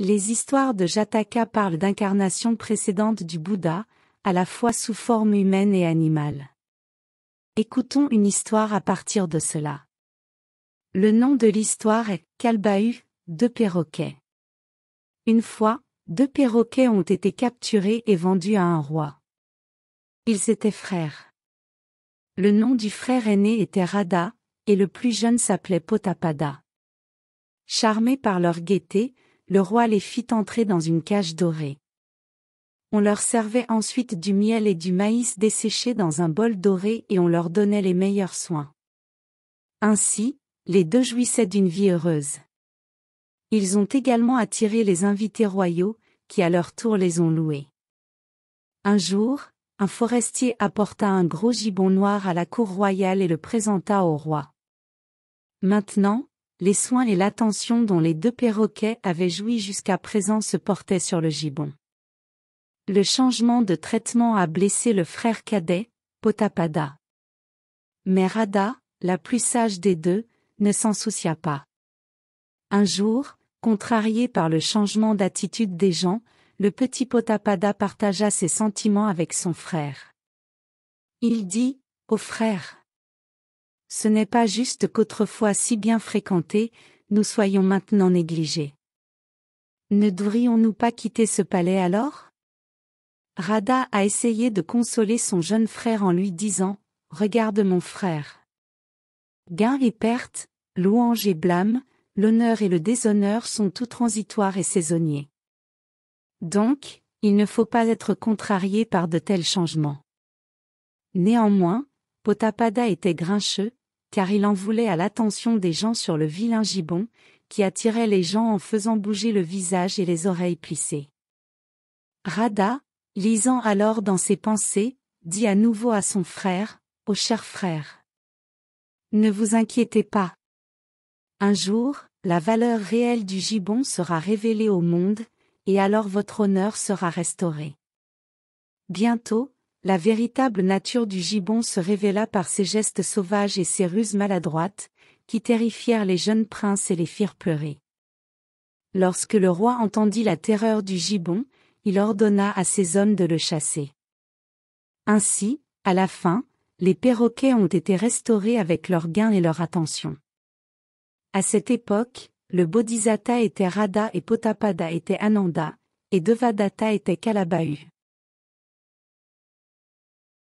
Les histoires de Jataka parlent d'incarnations précédentes du Bouddha, à la fois sous forme humaine et animale. Écoutons une histoire à partir de cela. Le nom de l'histoire est Kalbahu, deux perroquets. Une fois, deux perroquets ont été capturés et vendus à un roi. Ils étaient frères. Le nom du frère aîné était Radha, et le plus jeune s'appelait Potapada. Charmés par leur gaieté, le roi les fit entrer dans une cage dorée. On leur servait ensuite du miel et du maïs desséchés dans un bol doré et on leur donnait les meilleurs soins. Ainsi, les deux jouissaient d'une vie heureuse. Ils ont également attiré les invités royaux, qui à leur tour les ont loués. Un jour, un forestier apporta un gros gibon noir à la cour royale et le présenta au roi. Maintenant, les soins et l'attention dont les deux perroquets avaient joui jusqu'à présent se portaient sur le gibon. Le changement de traitement a blessé le frère cadet, Potapada. Mais Rada, la plus sage des deux, ne s'en soucia pas. Un jour, contrarié par le changement d'attitude des gens, le petit Potapada partagea ses sentiments avec son frère. Il dit, au frère, ce n'est pas juste qu'autrefois si bien fréquentés, nous soyons maintenant négligés. Ne devrions-nous pas quitter ce palais alors Rada a essayé de consoler son jeune frère en lui disant « Regarde mon frère. Gain et perte, louange et blâme, l'honneur et le déshonneur sont tout transitoires et saisonniers. Donc, il ne faut pas être contrarié par de tels changements. Néanmoins, Potapada était grincheux, car il en voulait à l'attention des gens sur le vilain gibon, qui attirait les gens en faisant bouger le visage et les oreilles plissées. Rada, lisant alors dans ses pensées, dit à nouveau à son frère, au cher frère. Ne vous inquiétez pas. Un jour, la valeur réelle du gibon sera révélée au monde, et alors votre honneur sera restauré. Bientôt, la véritable nature du gibon se révéla par ses gestes sauvages et ses ruses maladroites, qui terrifièrent les jeunes princes et les firent pleurer. Lorsque le roi entendit la terreur du gibon, il ordonna à ses hommes de le chasser. Ainsi, à la fin, les perroquets ont été restaurés avec leur gain et leur attention. À cette époque, le Bodhisatta était Radha et Potapada était Ananda, et Devadatta était Kalabahu.